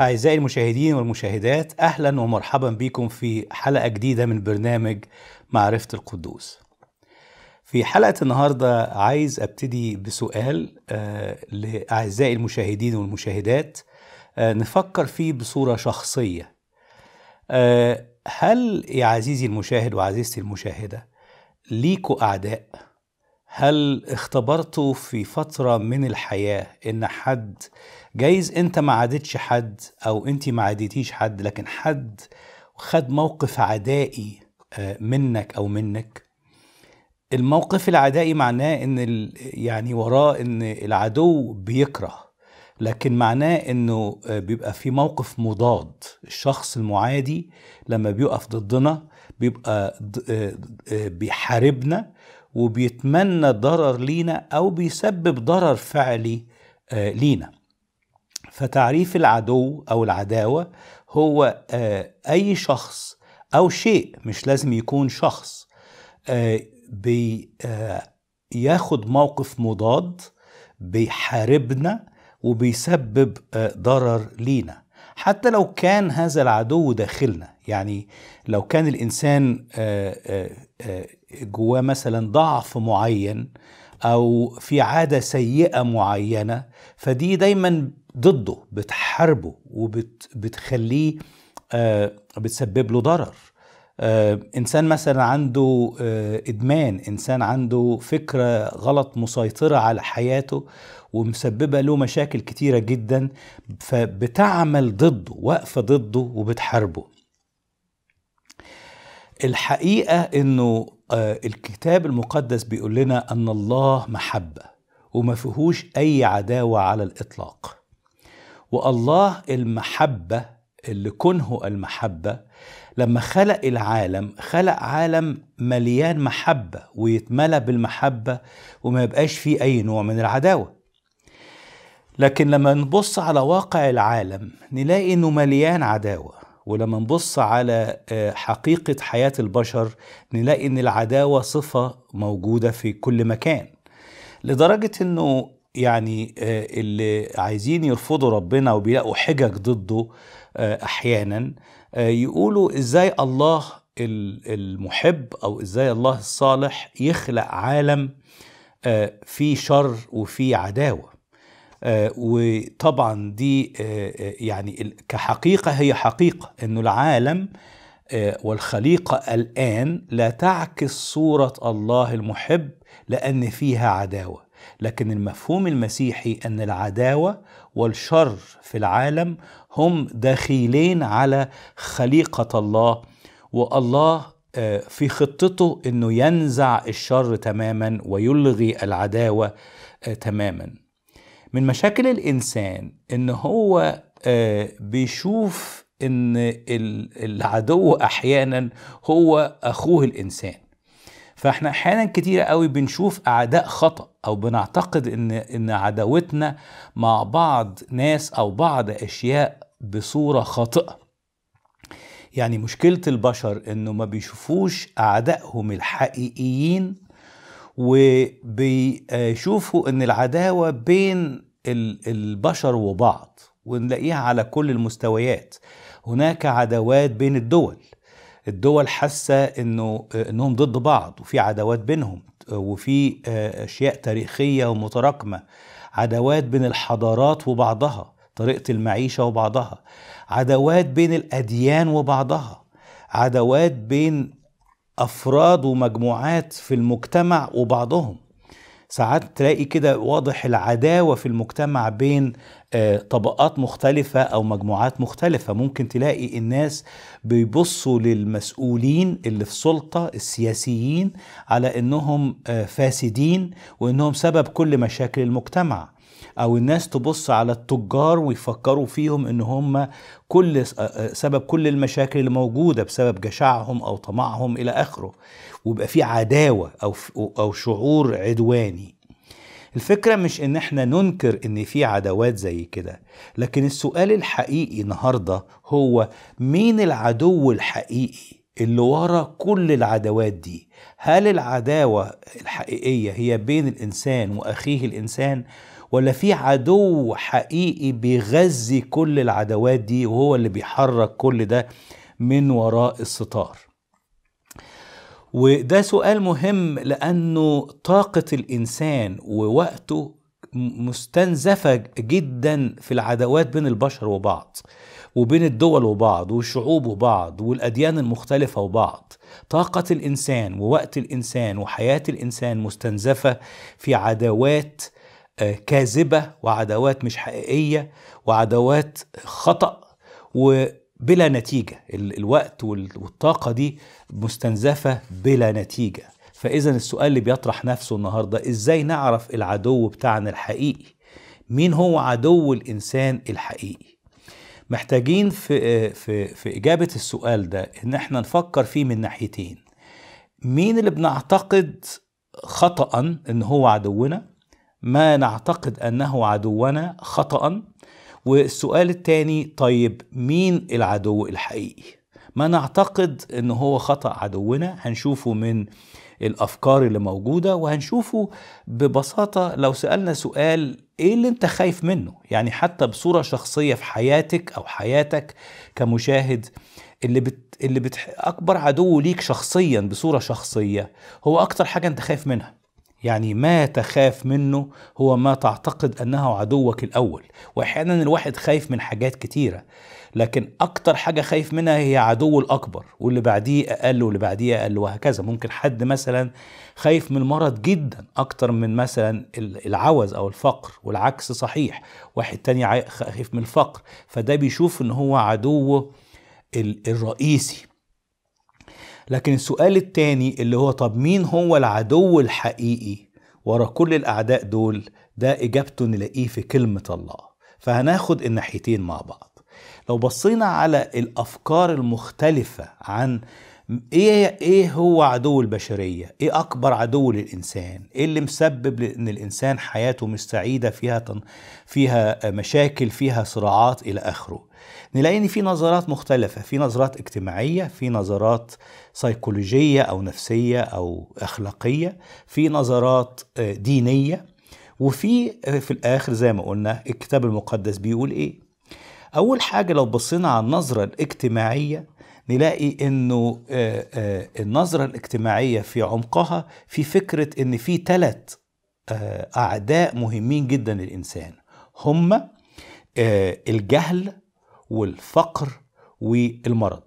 أعزائي المشاهدين والمشاهدات أهلا ومرحبا بكم في حلقة جديدة من برنامج معرفة القدوس في حلقة النهاردة عايز أبتدي بسؤال آه، لأعزائي المشاهدين والمشاهدات آه، نفكر فيه بصورة شخصية آه، هل يا عزيزي المشاهد وعزيزتي المشاهدة ليكوا أعداء؟ هل اختبرتوا في فترة من الحياة إن حد جايز انت ما عادتش حد او انت ما عادتيش حد لكن حد خد موقف عدائي آه، منك او منك الموقف العدائي معناه ان يعني وراه ان العدو بيكره لكن معناه انه آه، بيبقى في موقف مضاد الشخص المعادي لما بيقف ضدنا بيبقى آه، بيحاربنا وبيتمنى ضرر لينا او بيسبب ضرر فعلي لينا فتعريف العدو أو العداوة هو آه، أي شخص أو شيء مش لازم يكون شخص آه، بياخد آه، موقف مضاد بيحاربنا وبيسبب ضرر لينا حتى لو كان هذا العدو داخلنا يعني لو كان الإنسان جواه مثلا ضعف معين أو في عادة سيئة معينة فدي دايما ضده بتحاربه وبتخليه آه بتسبب له ضرر آه انسان مثلا عنده آه ادمان انسان عنده فكره غلط مسيطره على حياته ومسببه له مشاكل كتيره جدا فبتعمل ضده واقفه ضده وبتحاربه الحقيقه انه آه الكتاب المقدس بيقول لنا ان الله محبه وما فيهوش اي عداوه على الاطلاق والله المحبة اللي كنه المحبة لما خلق العالم خلق عالم مليان محبة ويتملى بالمحبة وما يبقاش فيه أي نوع من العداوة لكن لما نبص على واقع العالم نلاقي انه مليان عداوه ولما نبص على آه، حقيقه حياه البشر نلاقي ان العداوه صفه موجوده في كل مكان لدرجه انه يعني آه، اللي عايزين يرفضوا ربنا وبيلاقوا حجج ضده آه، احيانا آه، يقولوا ازاي الله المحب او ازاي الله الصالح يخلق عالم فيه شر وفيه عداوه وطبعا دي يعني كحقيقه هي حقيقه انه العالم والخليقه الان لا تعكس صوره الله المحب لان فيها عداوه لكن المفهوم المسيحي ان العداوه والشر في العالم هم دخيلين على خليقه الله والله آه، في خطته انه ينزع الشر تماما ويلغي العداوه آه، تماما من مشاكل الانسان ان هو آه، بيشوف ان العدو احيانا هو اخوه الانسان فاحنا احيانا كتيره قوي بنشوف اعداء خطا او بنعتقد ان ان عداوتنا مع بعض ناس او بعض اشياء بصوره خاطئه يعني مشكله البشر انه ما بيشوفوش اعدائهم الحقيقيين وبيشوفوا ان العداوه بين البشر وبعض ونلاقيها على كل المستويات هناك عداوات بين الدول الدول حاسه انه انهم ضد بعض وفي عداوات بينهم وفي آه، اشياء تاريخيه ومتراكمه عداوات بين الحضارات وبعضها طريقه المعيشه وبعضها عداوات بين الاديان وبعضها عداوات بين افراد ومجموعات في المجتمع وبعضهم ساعات تلاقي كده واضح العداوه في المجتمع بين آه، طبقات مختلفه او مجموعات مختلفه ممكن تلاقي الناس بيبصوا للمسؤولين اللي في السلطه السياسيين على انهم آه، فاسدين وانهم سبب كل مشاكل المجتمع او الناس تبص على التجار ويفكروا فيهم ان هم كل آه، سبب كل المشاكل اللي موجوده بسبب جشعهم او طمعهم الى اخره ويبقى في عداوه او او شعور عدواني الفكره مش ان احنا ننكر ان في عداوات زي كده لكن السؤال الحقيقي النهارده هو مين العدو الحقيقي اللي ورا كل العداوات دي هل العداوه الحقيقيه هي بين الانسان واخيه الانسان ولا في عدو حقيقي بيغذي كل العداوات دي وهو اللي بيحرك كل ده من وراء الستار وده سؤال مهم لأنه طاقة الإنسان ووقته مستنزفة جدا في العداوات بين البشر وبعض وبين الدول وبعض والشعوب وبعض والأديان المختلفة وبعض طاقة الإنسان ووقت الإنسان وحياة الإنسان مستنزفة في عداوات آه، كاذبة وعداوات مش حقيقية وعداوات خطأ و بلا نتيجة الوقت والطاقة دي مستنزفة بلا نتيجة فإذا السؤال اللي بيطرح نفسه النهاردة إزاي نعرف العدو بتاعنا الحقيقي مين هو عدو الإنسان الحقيقي محتاجين في, في, في إجابة السؤال ده إن احنا نفكر فيه من ناحيتين مين اللي بنعتقد خطأ إن هو عدونا ما نعتقد أنه عدونا خطأ والسؤال الثاني طيب مين العدو الحقيقي ما نعتقد ان هو خطا عدونا هنشوفه من الافكار اللي موجوده وهنشوفه ببساطه لو سالنا سؤال ايه اللي انت خايف منه يعني حتى بصوره شخصيه في حياتك او حياتك كمشاهد اللي بت... اللي بت... اكبر عدو ليك شخصيا بصوره شخصيه هو اكتر حاجه انت خايف منها يعني ما تخاف منه هو ما تعتقد انه عدوك الاول واحيانا الواحد خايف من حاجات كتيره لكن اكتر حاجه خايف منها هي عدوه الاكبر واللي بعديه اقل واللي بعديه اقل وهكذا ممكن حد مثلا خايف من المرض جدا اكتر من مثلا العوز او الفقر والعكس صحيح واحد تاني خايف من الفقر فده بيشوف ان هو عدوه الرئيسي لكن السؤال الثاني اللي هو طب مين هو العدو الحقيقي ورا كل الأعداء دول ده إجابته نلاقيه في كلمة الله فهناخد الناحيتين مع بعض لو بصينا على الأفكار المختلفة عن ايه ايه هو عدو البشريه؟ ايه اكبر عدو للانسان؟ ايه اللي مسبب ان الانسان حياته مش سعيده فيها تن... فيها مشاكل فيها صراعات الى اخره؟ نلاقي ان في نظرات مختلفه في نظرات اجتماعيه في نظرات سيكولوجيه او نفسيه او اخلاقيه في نظرات آه، دينيه وفي آه، في الاخر زي ما قلنا الكتاب المقدس بيقول ايه اول حاجه لو بصينا على النظره الاجتماعيه نلاقي انه آه، النظره الاجتماعيه في عمقها في فكره ان في ثلاث اعداء مهمين جدا للانسان هما الجهل والفقر والمرض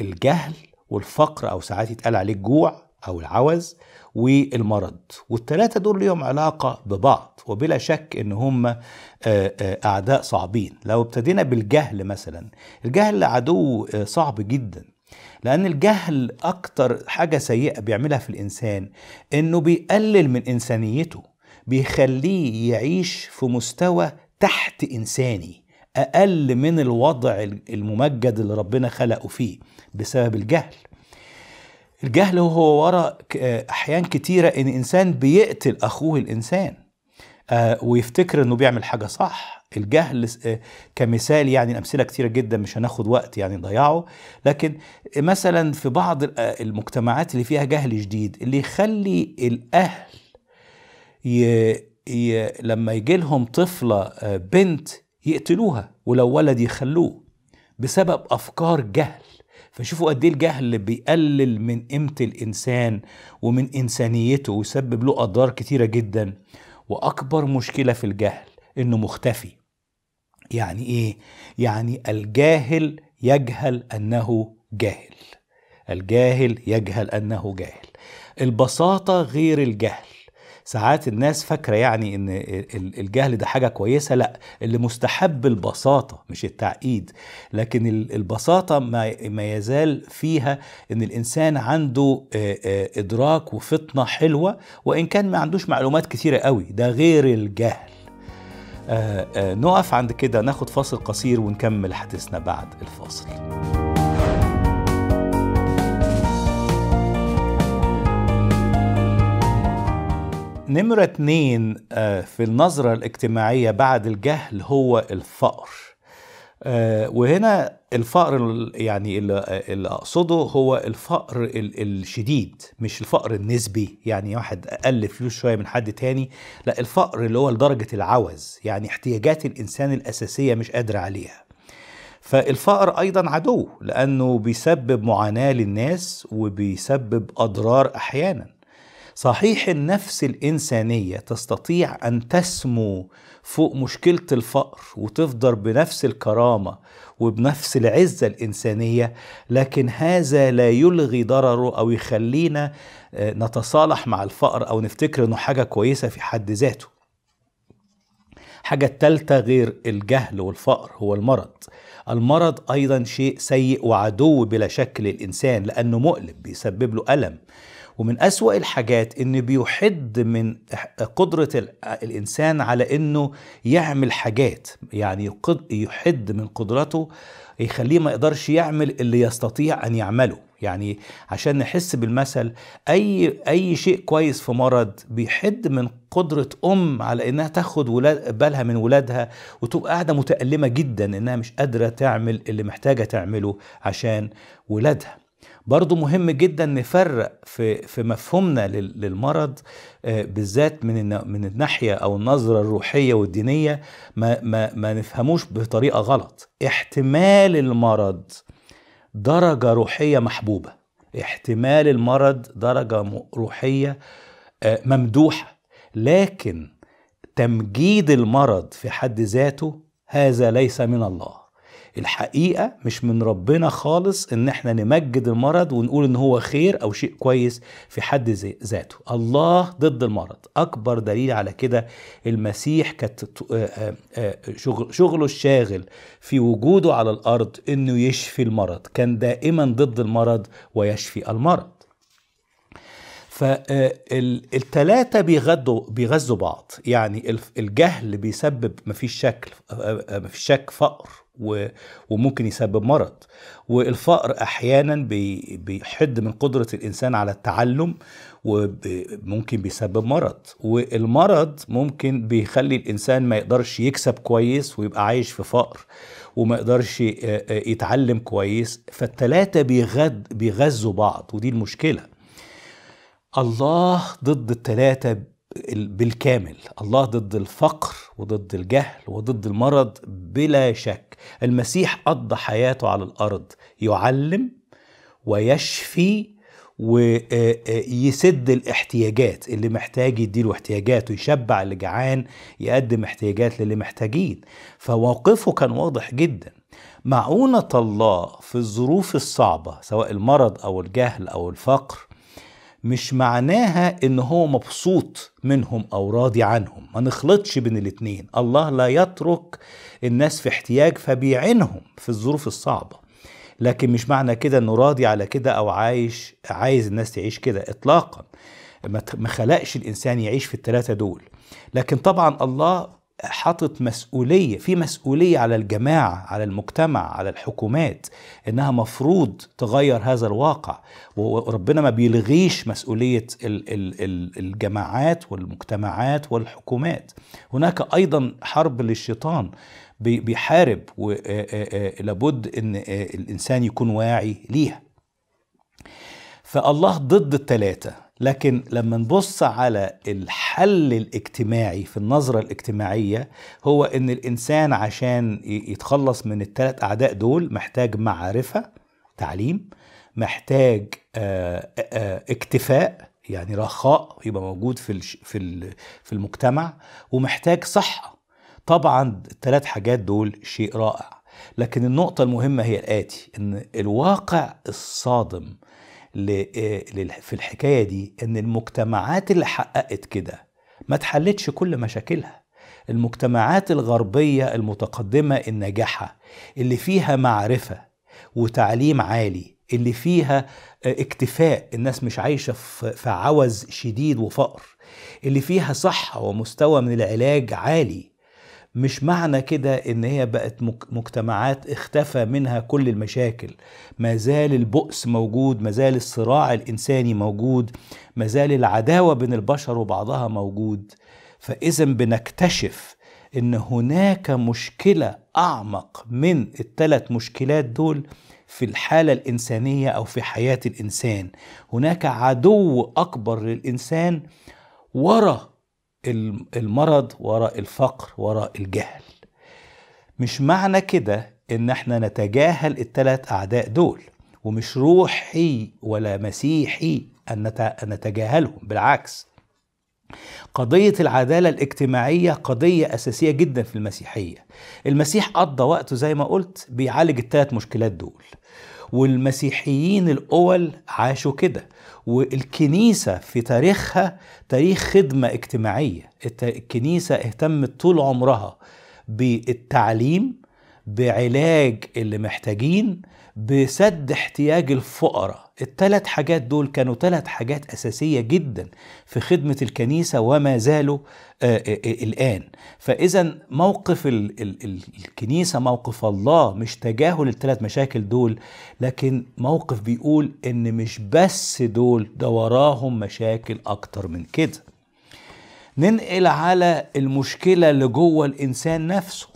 الجهل والفقر او ساعات يتقال عليه الجوع او العوز والمرض والثلاثه دول ليهم علاقه ببعض وبلا شك ان هم آه، آه، اعداء صعبين لو ابتدينا بالجهل مثلا الجهل عدو آه، صعب جدا لأن الجهل أكتر حاجة سيئة بيعملها في الإنسان إنه بيقلل من إنسانيته بيخليه يعيش في مستوى تحت إنساني اقل من الوضع الممجد اللي ربنا خلقه فيه بسبب الجهل الجهل هو وراء احيان كتيره ان انسان بيقتل اخوه الانسان آه، ويفتكر انه بيعمل حاجه صح الجهل آه، كمثال يعني امثله كتيره جدا مش هناخد وقت يعني نضيعه لكن مثلا في بعض آه، المجتمعات اللي فيها جهل شديد اللي يخلي الاهل ي... ي... لما يجي لهم طفله بنت يقتلوها ولو ولد يخلوه بسبب أفكار جهل فشوفوا قد ايه الجهل بيقلل من قيمة الإنسان ومن إنسانيته ويسبب له أضرار كتيرة جدا وأكبر مشكلة في الجهل إنه مختفي يعني إيه؟ يعني الجاهل يجهل أنه جاهل الجاهل يجهل أنه جاهل البساطة غير الجهل ساعات الناس فاكره يعني ان الجهل ده حاجه كويسه لا اللي مستحب البساطه مش التعقيد لكن البساطه ما يزال فيها ان الانسان عنده ادراك وفطنه حلوه وان كان ما عندوش معلومات كثيره قوي ده غير الجهل نقف عند كده ناخد فاصل قصير ونكمل حديثنا بعد الفاصل نمرة اتنين آه، في النظرة الاجتماعية بعد الجهل هو الفقر آه، وهنا الفقر يعني آه، اللي اقصده هو الفقر الشديد مش الفقر النسبي يعني واحد اقل فلوس شويه من حد تاني لا الفقر اللي هو لدرجه العوز يعني احتياجات الانسان الاساسيه مش قادر عليها فالفقر ايضا عدو لانه بيسبب معاناه للناس وبيسبب اضرار احيانا صحيح النفس الإنسانية تستطيع أن تسمو فوق مشكلة الفقر وتفضل بنفس الكرامة وبنفس العزة الإنسانية لكن هذا لا يلغي ضرره أو يخلينا آه، نتصالح مع الفقر أو نفتكر أنه حاجة كويسة في حد ذاته حاجة التالتة غير الجهل والفقر هو المرض المرض أيضا شيء سيء وعدو بلا شك للإنسان لأنه مؤلم بيسبب له ألم ومن أسوأ الحاجات إن بيحد من قدرة الإنسان على إنه يعمل حاجات يعني يحد من قدرته يخليه ما يقدرش يعمل اللي يستطيع أن يعمله يعني عشان نحس بالمثل اي اي شيء كويس في مرض بيحد من قدره ام على انها تاخد ولاد بالها من ولادها وتبقى قاعده متالمه جدا انها مش قادره تعمل اللي محتاجه تعمله عشان ولادها برضو مهم جدا نفرق في في مفهومنا للمرض آه، بالذات من من الناحيه او النظره الروحيه والدينيه ما ما ما نفهموش بطريقه غلط احتمال المرض درجه روحيه محبوبه احتمال المرض درجه روحيه آه، ممدوحه لكن تمجيد المرض في حد ذاته هذا ليس من الله الحقيقه مش من ربنا خالص ان احنا نمجد المرض ونقول ان هو خير او شيء كويس في حد ذاته الله ضد المرض اكبر دليل على كده المسيح كانت آه، آه، آه، شغله الشاغل في وجوده على الارض انه يشفي المرض كان دائما ضد المرض ويشفي المرض فالتلاتة بيغذوا بيغذوا بعض يعني الجهل بيسبب مفيش شكل مفيش شك فقر و... وممكن يسبب مرض والفقر احيانا بيحد من قدره الانسان على التعلم وممكن بيسبب مرض والمرض ممكن بيخلي الانسان ما يقدرش يكسب كويس ويبقى عايش في فقر وما يقدرش يتعلم كويس فالتلاتة بيغد... بيغذوا بعض ودي المشكله الله ضد التلاتة بالكامل الله ضد الفقر وضد الجهل وضد المرض بلا شك المسيح قضى حياته على الارض يعلم ويشفي ويسد الاحتياجات اللي محتاج يديله احتياجاته يشبع اللي جعان يقدم احتياجات للي محتاجين فموقفه كان واضح جدا معونة الله في الظروف الصعبة سواء المرض أو الجهل أو الفقر مش معناها ان هو مبسوط منهم او راضي عنهم ما نخلطش بين الاتنين الله لا يترك الناس في احتياج فبيعينهم في الظروف الصعبه لكن مش معنى كده انه راضي على كده او عايش عايز الناس تعيش كده اطلاقا ما خلقش الانسان يعيش في الثلاثه دول لكن طبعا الله حاطط مسؤوليه في مسؤوليه على الجماعه على المجتمع على الحكومات انها مفروض تغير هذا الواقع وربنا ما بيلغيش مسؤوليه الجماعات والمجتمعات والحكومات هناك ايضا حرب للشيطان بيحارب ولابد ان الانسان يكون واعي ليها فالله ضد الثلاثه لكن لما نبص على الحل الاجتماعي في النظرة الاجتماعية هو ان الانسان عشان يتخلص من الثلاث اعداء دول محتاج معرفة تعليم محتاج آه، آه، آه، اكتفاء يعني رخاء يبقى موجود في في في المجتمع ومحتاج صحه طبعا الثلاث حاجات دول شيء رائع لكن النقطة المهمة هي الآتي إن الواقع الصادم آه، في الحكاية دي إن المجتمعات اللي حققت كده ما تحلتش كل مشاكلها المجتمعات الغربية المتقدمة الناجحة اللي فيها معرفة وتعليم عالي اللي فيها آه، اكتفاء الناس مش عايشة في عوز شديد وفقر اللي فيها صحة ومستوى من العلاج عالي مش معنى كده ان هي بقت مجتمعات اختفى منها كل المشاكل ما زال البؤس موجود ما زال الصراع الانساني موجود ما زال العداوه بين البشر وبعضها موجود فاذا بنكتشف ان هناك مشكله اعمق من الثلاث مشكلات دول في الحاله الانسانيه او في حياه الانسان هناك عدو اكبر للانسان وراء المرض وراء الفقر وراء الجهل مش معنى كده ان احنا نتجاهل التلات اعداء دول ومش روحي ولا مسيحي ان نتجاهلهم بالعكس قضية العدالة الاجتماعية قضية أساسية جدا في المسيحية المسيح قضى وقته زي ما قلت بيعالج التلات مشكلات دول والمسيحيين الأول عاشوا كده والكنيسة في تاريخها تاريخ خدمة اجتماعية الكنيسة اهتمت طول عمرها بالتعليم بعلاج اللي محتاجين بسد احتياج الفقراء الثلاث حاجات دول كانوا ثلاث حاجات أساسية جدا في خدمة الكنيسة وما زالوا آه، آه، آه، الآن فإذا موقف الـ الـ الكنيسة موقف الله مش تجاهل الثلاث مشاكل دول لكن موقف بيقول إن مش بس دول ده وراهم مشاكل أكتر من كده ننقل على المشكلة اللي جوه الإنسان نفسه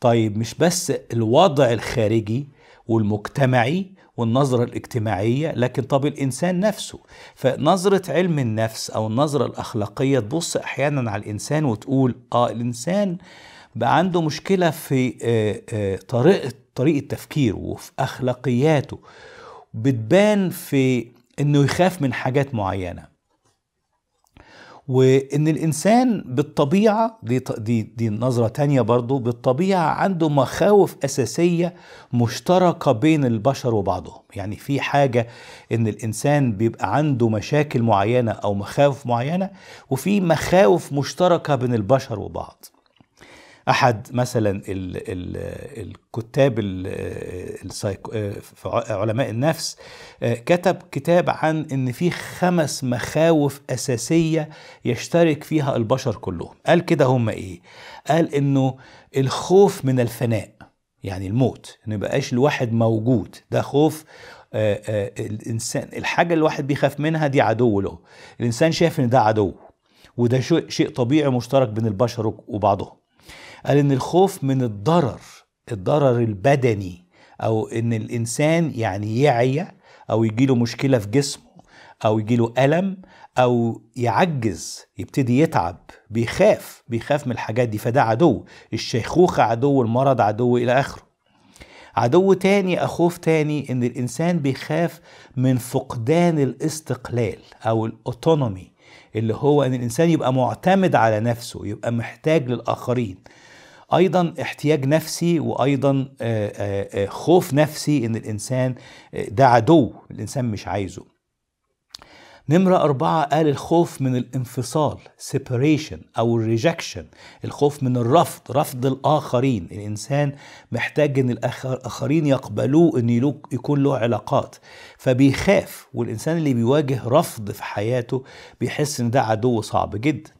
طيب مش بس الوضع الخارجي والمجتمعي والنظرة الاجتماعية لكن طب الإنسان نفسه فنظرة علم النفس أو النظرة الأخلاقية تبص أحيانا على الإنسان وتقول آه الإنسان بقى عنده مشكلة في آه، آه، طريقة طريقة تفكيره وفي أخلاقياته بتبان في إنه يخاف من حاجات معينة وان الانسان بالطبيعه دي دي دي نظره تانية برضو بالطبيعه عنده مخاوف اساسيه مشتركه بين البشر وبعضهم يعني في حاجه ان الانسان بيبقى عنده مشاكل معينه او مخاوف معينه وفي مخاوف مشتركه بين البشر وبعض احد مثلا الكتاب آه، علماء النفس آه، كتب كتاب عن ان في خمس مخاوف اساسيه يشترك فيها البشر كلهم قال كده هم ايه قال انه الخوف من الفناء يعني الموت ما يبقاش الواحد موجود ده خوف آآ آه، آآ الانسان الحاجه اللي الواحد بيخاف منها دي عدو له الانسان شايف ان ده عدو وده شيء طبيعي مشترك بين البشر وبعضهم قال ان الخوف من الضرر الضرر البدني او ان الانسان يعني يعيا او يجيله مشكله في جسمه او يجيله الم او يعجز يبتدي يتعب بيخاف بيخاف من الحاجات دي فده عدو الشيخوخه عدو المرض عدو الى اخره عدو تاني اخوف تاني ان الانسان بيخاف من فقدان الاستقلال او الاوتونومي اللي هو ان الانسان يبقى معتمد على نفسه يبقى محتاج للاخرين ايضا احتياج نفسي وايضا خوف نفسي ان الانسان ده عدو الانسان مش عايزه نمرة أربعة قال الخوف من الانفصال separation أو rejection الخوف من الرفض رفض الآخرين الإنسان محتاج إن الآخرين يقبلوه إن يكون له علاقات فبيخاف والإنسان اللي بيواجه رفض في حياته بيحس إن ده عدو صعب جدا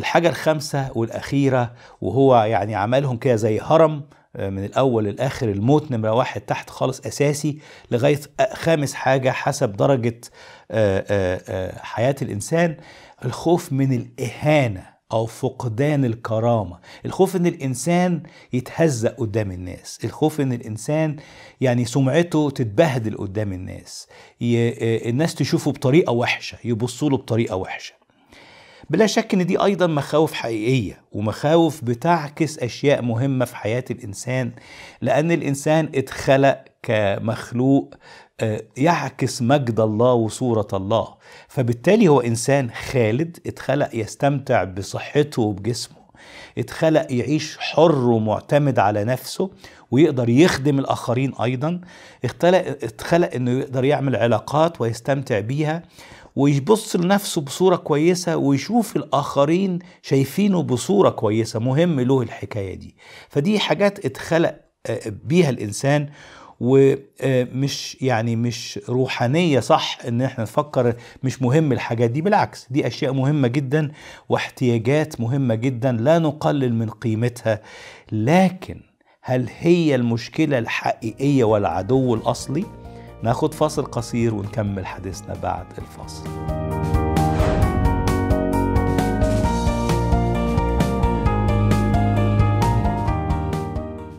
الحاجة الخامسة والأخيرة وهو يعني عملهم كده زي هرم آه، من الأول للآخر الموت نمرة واحد تحت خالص أساسي لغاية خامس حاجة حسب درجة آه، آه، حياة الإنسان الخوف من الإهانة أو فقدان الكرامة الخوف إن الإنسان يتهزأ قدام الناس الخوف إن الإنسان يعني سمعته تتبهدل قدام الناس الناس تشوفه بطريقة وحشة يبصوا له بطريقة وحشة بلا شك ان دي ايضا مخاوف حقيقيه ومخاوف بتعكس اشياء مهمه في حياه الانسان لان الانسان اتخلق كمخلوق آه، يعكس مجد الله وصورة الله فبالتالي هو إنسان خالد اتخلق يستمتع بصحته وبجسمه اتخلق يعيش حر ومعتمد على نفسه ويقدر يخدم الآخرين أيضا اتخلق, اتخلق أنه يقدر يعمل علاقات ويستمتع بيها ويبص لنفسه بصورة كويسة ويشوف الآخرين شايفينه بصورة كويسة مهم له الحكاية دي فدي حاجات اتخلق آه، بيها الإنسان ومش آه، يعني مش روحانيه صح ان احنا نفكر مش مهم الحاجات دي بالعكس دي اشياء مهمه جدا واحتياجات مهمه جدا لا نقلل من قيمتها لكن هل هي المشكله الحقيقيه والعدو الاصلي ناخد فاصل قصير ونكمل حديثنا بعد الفاصل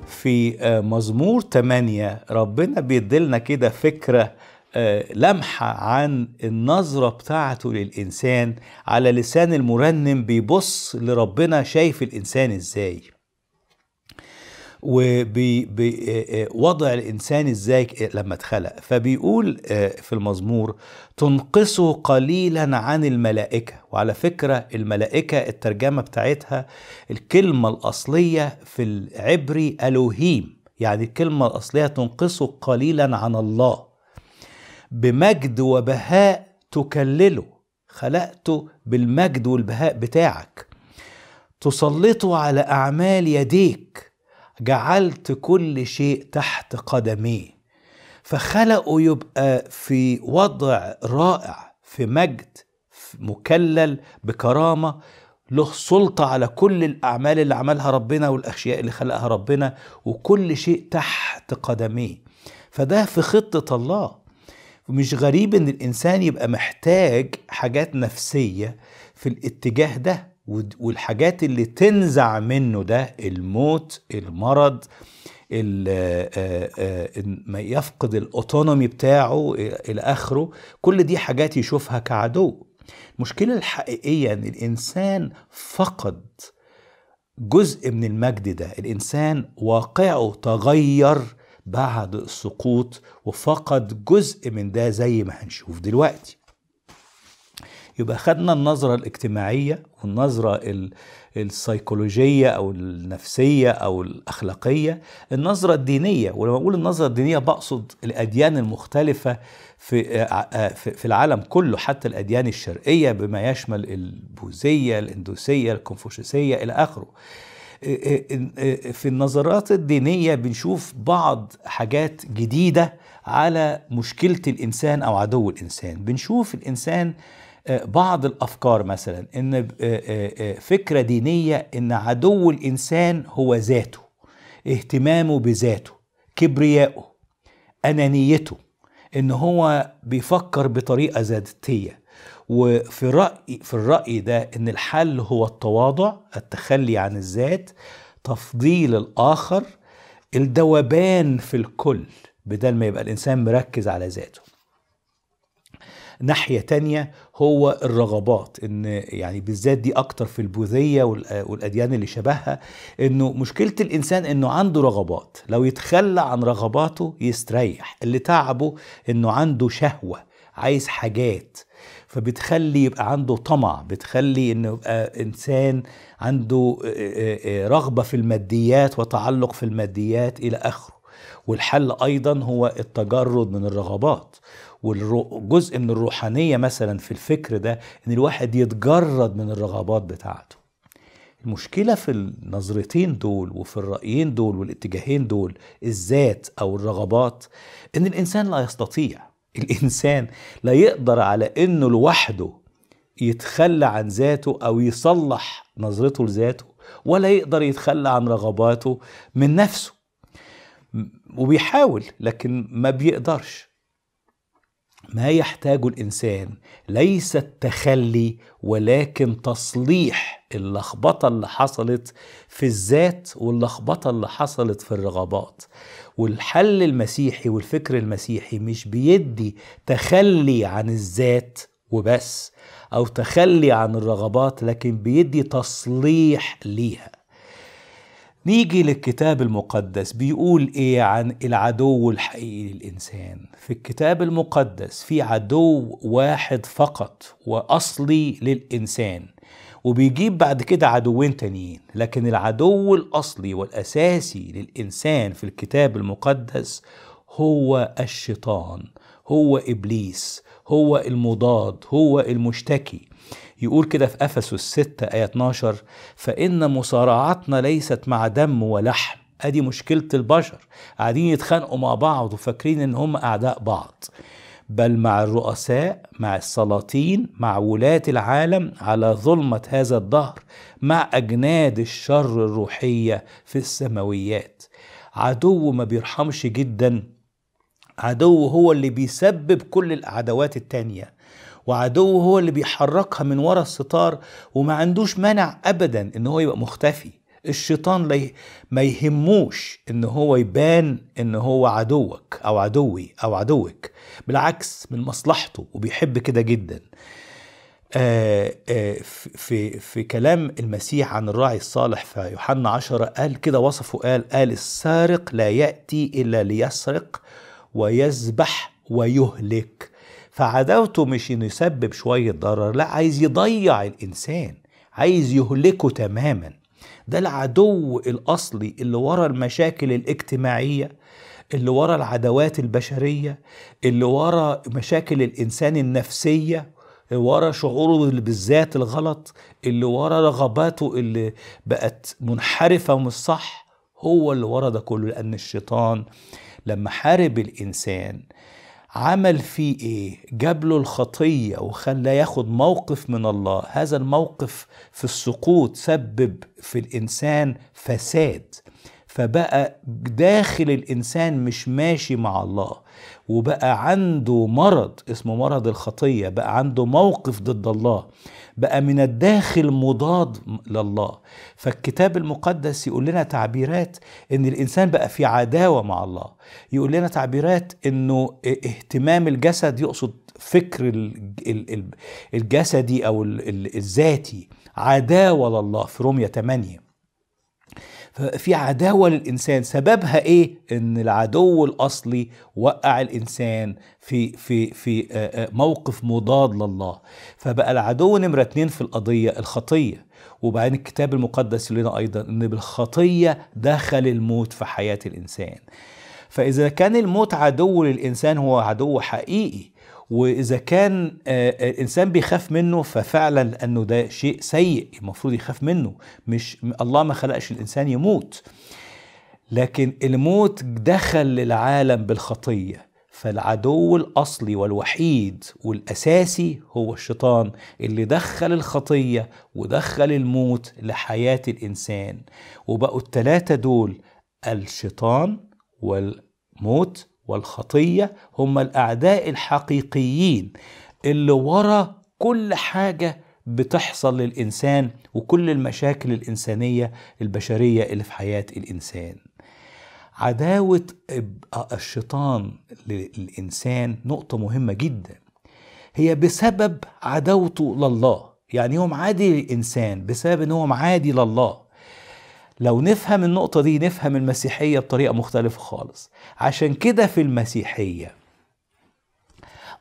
في آه، مزمور 8 ربنا بيديلنا كده فكرة آه، لمحة عن النظرة بتاعته للإنسان على لسان المرنم بيبص لربنا شايف الإنسان إزاي ووضع الإنسان إزاي لما اتخلق فبيقول في المزمور تنقصه قليلا عن الملائكة وعلى فكرة الملائكة الترجمة بتاعتها الكلمة الأصلية في العبري ألوهيم يعني الكلمة الأصلية تنقصه قليلا عن الله بمجد وبهاء تكلله خلقته بالمجد والبهاء بتاعك تسلطه على أعمال يديك جعلت كل شيء تحت قدميه فخلقه يبقى في وضع رائع في مجد في مكلل بكرامه له سلطة على كل الأعمال اللي عملها ربنا والأشياء اللي خلقها ربنا وكل شيء تحت قدميه فده في خطة الله مش غريب إن الإنسان يبقى محتاج حاجات نفسية في الاتجاه ده والحاجات اللي تنزع منه ده الموت المرض آه، آه، ما يفقد الاوتونومي بتاعه الى اخره كل دي حاجات يشوفها كعدو المشكله الحقيقيه ان الانسان فقد جزء من المجد ده الانسان واقعه تغير بعد السقوط وفقد جزء من ده زي ما هنشوف دلوقتي يبقى خدنا النظرة الاجتماعية والنظرة السيكولوجية أو النفسية أو الأخلاقية النظرة الدينية ولما أقول النظرة الدينية بقصد الأديان المختلفة في آه، آه، في العالم كله حتى الأديان الشرقية بما يشمل البوذية الإندوسية الكونفوشيسية إلى آخره آه، في النظرات الدينية بنشوف بعض حاجات جديدة على مشكلة الإنسان أو عدو الإنسان بنشوف الإنسان آه، بعض الافكار مثلا ان آه، آه، فكره دينيه ان عدو الانسان هو ذاته اهتمامه بذاته كبريائه انانيته ان هو بيفكر بطريقه ذاتيه وفي رأي في الراي ده ان الحل هو التواضع التخلي عن الذات تفضيل الاخر الدوبان في الكل بدل ما يبقى الانسان مركز على ذاته ناحية تانية هو الرغبات ان يعني بالذات دي اكتر في البوذية والاديان اللي شبهها انه مشكلة الانسان انه عنده رغبات لو يتخلى عن رغباته يستريح اللي تعبه انه عنده شهوة عايز حاجات فبتخلي يبقى عنده طمع بتخلي انه يبقى انسان عنده رغبه في الماديات وتعلق في الماديات الى اخره والحل ايضا هو التجرد من الرغبات وجزء من الروحانية مثلا في الفكر ده ان الواحد يتجرد من الرغبات بتاعته المشكلة في النظرتين دول وفي الرأيين دول والاتجاهين دول الذات أو الرغبات إن الإنسان لا يستطيع الإنسان لا يقدر على إنه لوحده يتخلى عن ذاته أو يصلح نظرته لذاته ولا يقدر يتخلى عن رغباته من نفسه وبيحاول لكن ما بيقدرش ما يحتاجه الانسان ليس التخلي ولكن تصليح اللخبطه اللي حصلت في الذات واللخبطه اللي حصلت في الرغبات والحل المسيحي والفكر المسيحي مش بيدي تخلي عن الذات وبس او تخلي عن الرغبات لكن بيدي تصليح ليها نيجي للكتاب المقدس بيقول ايه عن العدو الحقيقي للانسان في الكتاب المقدس في عدو واحد فقط واصلي للانسان وبيجيب بعد كده عدوين تانيين لكن العدو الاصلي والاساسي للانسان في الكتاب المقدس هو الشيطان هو ابليس هو المضاد هو المشتكي يقول كده في أفسس 6 آية 12 فإن مصارعتنا ليست مع دم ولحم أدي مشكلة البشر قاعدين يتخانقوا مع بعض وفاكرين إن هم أعداء بعض بل مع الرؤساء مع السلاطين مع ولاة العالم على ظلمة هذا الدهر مع أجناد الشر الروحية في السماويات عدو ما بيرحمش جدا عدو هو اللي بيسبب كل العدوات التانية وعدوه هو اللي بيحركها من ورا الستار وما عندوش مانع ابدا ان هو يبقى مختفي الشيطان ما يهموش ان هو يبان ان هو عدوك او عدوي او عدوك بالعكس من مصلحته وبيحب كده جدا آآ آه، آآ آه، في في كلام المسيح عن الراعي الصالح في يوحنا 10 قال كده وصفه قال قال السارق لا ياتي الا ليسرق ويذبح ويهلك فعداوته مش انه يسبب شويه ضرر لا عايز يضيع الانسان عايز يهلكه تماما ده العدو الاصلي اللي ورا المشاكل الاجتماعيه اللي ورا العداوات البشريه اللي ورا مشاكل الانسان النفسيه ورا شعوره بالذات الغلط اللي ورا رغباته اللي بقت منحرفة ومش صح هو اللي ورا ده كله لأن الشيطان لما حارب الإنسان عمل فيه ايه جاب له الخطيه وخلاه ياخد موقف من الله هذا الموقف في السقوط سبب في الانسان فساد فبقى داخل الانسان مش ماشي مع الله وبقى عنده مرض اسمه مرض الخطيه بقى عنده موقف ضد الله بقى من الداخل مضاد لله فالكتاب المقدس يقول لنا تعبيرات ان الانسان بقى في عداوه مع الله يقول لنا تعبيرات انه اهتمام الجسد يقصد فكر الجسدي او الذاتي عداوه لله في روميه 8 ففي عداوه للانسان سببها ايه ان العدو الاصلي وقع الانسان في في في موقف مضاد لله فبقى العدو نمره اتنين في القضيه الخطيه وبعدين الكتاب المقدس لنا ايضا ان بالخطيه دخل الموت في حياه الانسان فاذا كان الموت عدو للانسان هو عدو حقيقي واذا كان آه، آه، الانسان بيخاف منه ففعلا لانه ده شيء سيء المفروض يخاف منه مش الله ما خلقش الانسان يموت لكن الموت دخل للعالم بالخطيه فالعدو الاصلي والوحيد والاساسي هو الشيطان اللي دخل الخطيه ودخل الموت لحياه الانسان وبقوا الثلاثه دول الشيطان والموت والخطية هم الأعداء الحقيقيين اللي ورا كل حاجة بتحصل للإنسان وكل المشاكل الإنسانية البشرية اللي في حياة الإنسان عداوة الشيطان للإنسان نقطة مهمة جدا هي بسبب عداوته لله يعني هو معادي للإنسان بسبب إن هو معادي لله لو نفهم النقطة دي نفهم المسيحية بطريقة مختلفة خالص عشان كده في المسيحية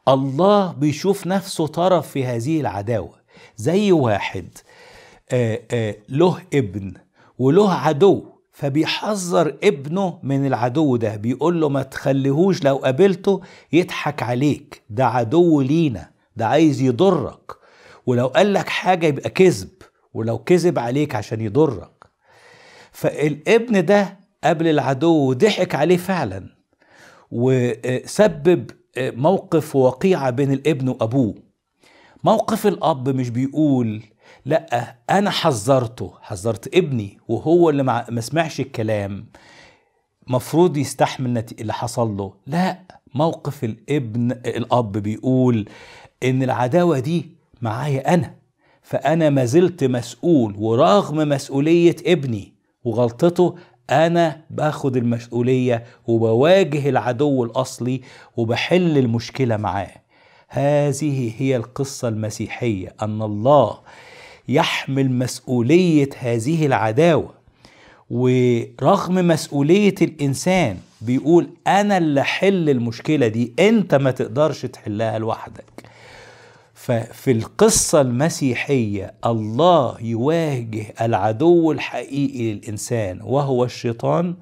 الله بيشوف نفسه طرف في هذه العداوة زي واحد آه، آه، له ابن وله عدو فبيحذر ابنه من العدو ده بيقول له ما تخليهوش لو قابلته يضحك عليك ده عدو لينا ده عايز يضرك ولو قال لك حاجة يبقى كذب ولو كذب عليك عشان يضرك فالابن ده قبل العدو وضحك عليه فعلا وسبب آه، موقف وقيعة بين الابن وأبوه موقف الأب مش بيقول لأ أنا حذرته حذرت ابني وهو اللي ما سمعش الكلام مفروض يستحمل اللي حصل له لا موقف الابن الأب بيقول إن العداوة دي معايا أنا فأنا ما زلت مسؤول ورغم مسؤولية ابني وغلطته انا باخد المسؤوليه وبواجه العدو الاصلي وبحل المشكله معاه هذه هي القصه المسيحيه ان الله يحمل مسؤوليه هذه العداوه ورغم مسؤوليه الانسان بيقول انا اللي حل المشكله دي انت ما تقدرش تحلها لوحدك ففي القصة المسيحية الله يواجه العدو الحقيقي للإنسان وهو الشيطان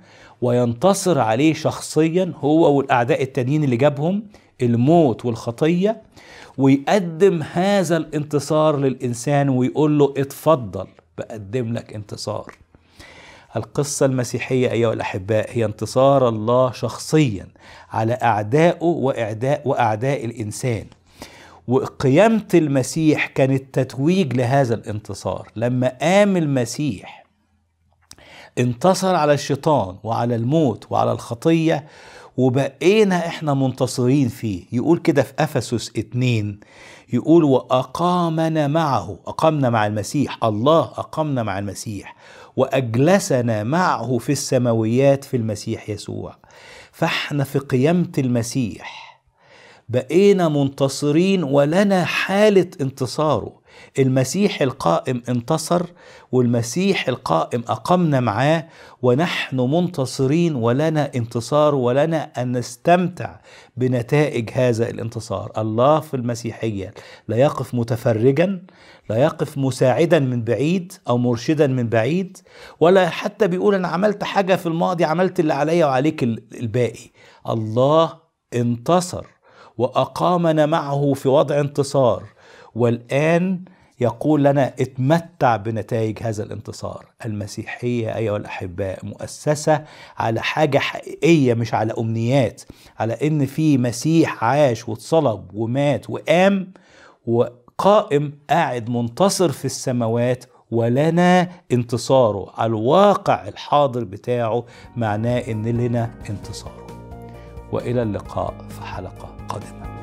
وينتصر عليه شخصيا هو والأعداء التانيين اللي جابهم الموت والخطية ويقدم هذا الانتصار للإنسان ويقول له اتفضل بقدم لك انتصار القصة المسيحية أيها الأحباء هي انتصار الله شخصيا على أعدائه وأعداء, وأعداء الإنسان وقيامة المسيح كانت تتويج لهذا الانتصار لما قام المسيح انتصر على الشيطان وعلى الموت وعلى الخطية وبقينا احنا منتصرين فيه يقول كده في افسس اتنين يقول واقامنا معه اقامنا مع المسيح الله اقامنا مع المسيح واجلسنا معه في السماويات في المسيح يسوع فاحنا في قيامه المسيح بقينا منتصرين ولنا حاله انتصاره المسيح القائم انتصر والمسيح القائم اقمنا معاه ونحن منتصرين ولنا انتصار ولنا ان نستمتع بنتائج هذا الانتصار الله في المسيحيه لا يقف متفرجا لا يقف مساعدا من بعيد او مرشدا من بعيد ولا حتى بيقول انا عملت حاجه في الماضي عملت اللي عليا وعليك الباقي الله انتصر واقامنا معه في وضع انتصار والان يقول لنا اتمتع بنتائج هذا الانتصار المسيحية أيها الأحباء مؤسسة على حاجة حقيقية مش على أمنيات على إن في مسيح عاش واتصلب ومات وقام وقائم قاعد منتصر في السماوات ولنا انتصاره على الواقع الحاضر بتاعه معناه إن لنا انتصاره وإلى اللقاء في حلقة 可能。